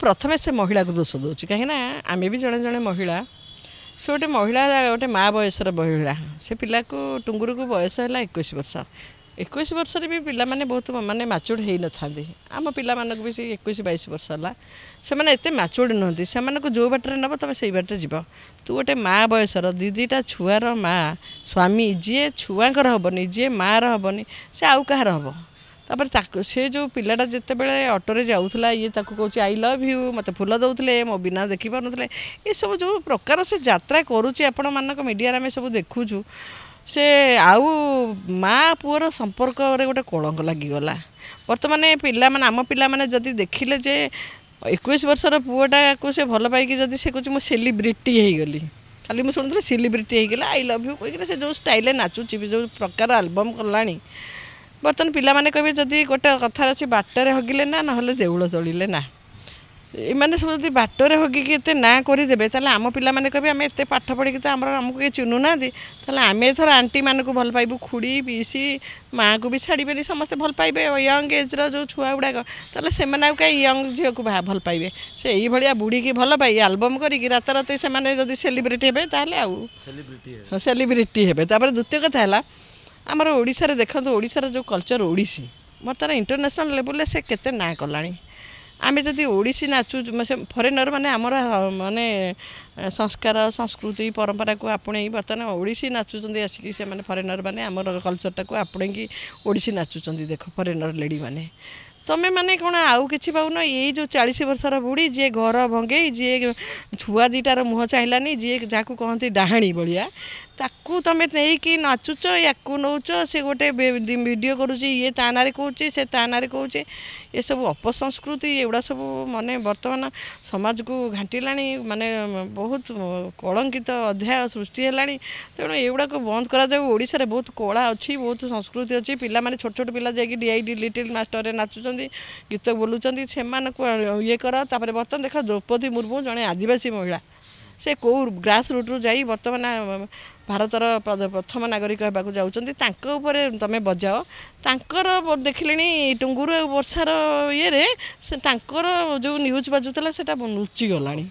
ପ୍ରଥମେ ସେ ମହିଳାକୁ ଦୋଷ ଦେଉଛି କାହିଁକିନା ଆମେ ବି ଜଣେ ଜଣେ ମହିଳା ସେ ଗୋଟେ ମହିଳା ଗୋଟେ ମା ବୟସର ମହିଳା ସେ ପିଲାକୁ ଟୁଙ୍ଗୁରୁକୁ ବୟସ ହେଲା ଏକୋଇଶ ବର୍ଷ ଏକୋଇଶ ବର୍ଷରେ ବି ପିଲାମାନେ ବହୁତ ମାନେ ମ୍ୟାଚୁର୍ଡ଼ ହେଇନଥାନ୍ତି ଆମ ପିଲାମାନଙ୍କୁ ବି ସେ ଏକୋଇଶ ବାଇଶ ବର୍ଷ ହେଲା ସେମାନେ ଏତେ ମ୍ୟାଚୁର୍ଡ଼ ନୁହନ୍ତି ସେମାନଙ୍କୁ ଯେଉଁ ବାଟରେ ନେବ ତୁମେ ସେଇ ବାଟରେ ଯିବ ତୁ ଗୋଟେ ମା ବୟସର ଦୁଇ ଦୁଇଟା ଛୁଆର ମା ସ୍ୱାମୀ ଯିଏ ଛୁଆଙ୍କର ହେବନି ଯିଏ ମାଆର ହେବନି ସେ ଆଉ କାହାର ହେବ ତାପରେ ତାକୁ ସେ ଯେଉଁ ପିଲାଟା ଯେତେବେଳେ ଅଟୋରେ ଯାଉଥିଲା ଇଏ ତାକୁ କହୁଛି ଆଇ ଲଭ୍ ୟୁ ମୋତେ ଫୁଲ ଦେଉଥିଲେ ମୋ ବିନା ଦେଖିପାରୁନଥିଲେ ଏସବୁ ଯେଉଁ ପ୍ରକାର ସେ ଯାତ୍ରା କରୁଛି ଆପଣମାନଙ୍କ ମିଡ଼ିଆରେ ଆମେ ସବୁ ଦେଖୁଛୁ ସେ ଆଉ ମା ପୁଅର ସମ୍ପର୍କରେ ଗୋଟେ କଳଙ୍କ ଲାଗିଗଲା ବର୍ତ୍ତମାନ ପିଲାମାନେ ଆମ ପିଲାମାନେ ଯଦି ଦେଖିଲେ ଯେ ଏକୋଇଶ ବର୍ଷର ପୁଅଟାକୁ ସେ ଭଲ ପାଇକି ଯଦି ସେ କହୁଛି ମୁଁ ସେଲିବ୍ରିଟି ହେଇଗଲି ଖାଲି ମୁଁ ଶୁଣୁଥିଲି ସେଲିବ୍ରିଟି ହେଇଗଲା ଆଇ ଲଭ୍ ୟୁ କହିକିନା ସେ ଯେଉଁ ଷ୍ଟାଇଲରେ ନାଚୁଛି ବି ଯେଉଁ ପ୍ରକାର ଆଲବମ୍ କଲାଣି ବର୍ତ୍ତମାନ ପିଲାମାନେ କହିବେ ଯଦି ଗୋଟେ କଥାରେ ଅଛି ବାଟରେ ହଗିଲେ ନା ନହେଲେ ଦେଉଳ ତୋଳିଲେ ନା ଏମାନେ ସବୁ ଯଦି ବାଟରେ ହଗିକି ଏତେ ନାଁ କରିଦେବେ ତାହେଲେ ଆମ ପିଲାମାନେ କହିବେ ଆମେ ଏତେ ପାଠ ପଢ଼ିକି ତ ଆମର ଆମକୁ କେହି ଚିହ୍ନୁନାହାନ୍ତି ତାହେଲେ ଆମେ ଏଥର ଆଣ୍ଟିମାନଙ୍କୁ ଭଲ ପାଇବୁ ଖୁଡ଼ି ପିସି ମାଆକୁ ବି ଛାଡ଼ିବେନି ସମସ୍ତେ ଭଲ ପାଇବେ ୟଙ୍ଗ ଏଜ୍ର ଯେଉଁ ଛୁଆଗୁଡ଼ାକ ତାହେଲେ ସେମାନେ ଆଉ କାହିଁ ୟଙ୍ଗ ଝିଅକୁ ଭଲ ପାଇବେ ସେ ଏଇଭଳିଆ ବୁଢ଼ୀକି ଭଲ ପାଇ ଆଲବମ୍ କରିକି ରାତାରାତି ସେମାନେ ଯଦି ସେଲିବ୍ରିଟି ହେବେ ତାହେଲେ ଆଉ ସେଲିବ୍ରିଟି ହେବେ ତାପରେ ଦ୍ୱିତୀୟ କଥା ହେଲା ଆମର ଓଡ଼ିଶାରେ ଦେଖନ୍ତୁ ଓଡ଼ିଶାର ଯେଉଁ କଲଚର୍ ଓଡ଼ିଶୀ ମୋର ତା'ର ଇଣ୍ଟରନ୍ୟାସନାଲ୍ ଲେବୁଲ୍ରେ ସେ କେତେ ନାଁ କଲାଣି ଆମେ ଯଦି ଓଡ଼ିଶୀ ନାଚୁ ସେ ଫରେନର୍ ମାନେ ଆମର ମାନେ ସଂସ୍କାର ସଂସ୍କୃତି ପରମ୍ପରାକୁ ଆପଣେଇ ବର୍ତ୍ତମାନ ଓଡ଼ିଶୀ ନାଚୁଛନ୍ତି ଆସିକି ସେମାନେ ଫରେନର୍ ମାନେ ଆମର କଲଚର୍ଟାକୁ ଆପଣେଇକି ଓଡ଼ିଶୀ ନାଚୁଛନ୍ତି ଦେଖ ଫରେନର୍ ଲେଡ଼ିମାନେ ତୁମେମାନେ କ'ଣ ଆଉ କିଛି ପାଉନ ଏଇ ଯେଉଁ ଚାଳିଶ ବର୍ଷର ବୁଢ଼ୀ ଯିଏ ଘର ଭଙ୍ଗେଇ ଯିଏ ଛୁଆ ଦୁଇଟାର ମୁହଁ ଚାହିଁଲାନି ଯିଏ ଯାହାକୁ କହନ୍ତି ଡାହାଣୀ ଭଳିଆ ତାକୁ ତୁମେ ନେଇକି ନାଚୁଛ ୟାକୁ ନେଉଛ ସେ ଗୋଟେ ଭିଡ଼ିଓ କରୁଛି ଇଏ ତା ନାଁରେ କହୁଛି ସେ ତା ନାଁରେ କହୁଛି ଏସବୁ ଅପସଂସ୍କୃତି ଏଗୁଡ଼ା ସବୁ ମାନେ ବର୍ତ୍ତମାନ ସମାଜକୁ ଘାଣ୍ଟିଲାଣି ମାନେ ବହୁତ କଳଙ୍କିତ ଅଧ୍ୟାୟ ସୃଷ୍ଟି ହେଲାଣି ତେଣୁ ଏଗୁଡ଼ାକୁ ବନ୍ଦ କରାଯାଉ ଓଡ଼ିଶାରେ ବହୁତ କଳା ଅଛି ବହୁତ ସଂସ୍କୃତି ଅଛି ପିଲାମାନେ ଛୋଟ ଛୋଟ ପିଲା ଯାଇକି ଡି ଆଇ ଡି ଲିଟିଲ୍ ମାଷ୍ଟରରେ ନାଚୁଛନ୍ତି ଗୀତ ବୋଲୁଛନ୍ତି ସେମାନଙ୍କୁ ଇଏ କର ତା'ପରେ ବର୍ତ୍ତମାନ ଦେଖ ଦ୍ରୌପଦୀ ମୁର୍ମୁ ଜଣେ ଆଦିବାସୀ ମହିଳା ସେ କେଉଁ ଗ୍ରାସ୍ ରୁଟ୍ରୁ ଯାଇ ବର୍ତ୍ତମାନ ଭାରତର ପ୍ରଥମ ନାଗରିକ ହେବାକୁ ଯାଉଛନ୍ତି ତାଙ୍କ ଉପରେ ତୁମେ ବଜାଅ ତାଙ୍କର ଦେଖିଲେଣି ଟୁଙ୍ଗୁରୁ ଆଉ ବର୍ଷାର ଇଏରେ ସେ ତାଙ୍କର ଯେଉଁ ନ୍ୟୁଜ୍ ବାଜୁଥିଲା ସେଇଟା ଲୁଚିଗଲାଣି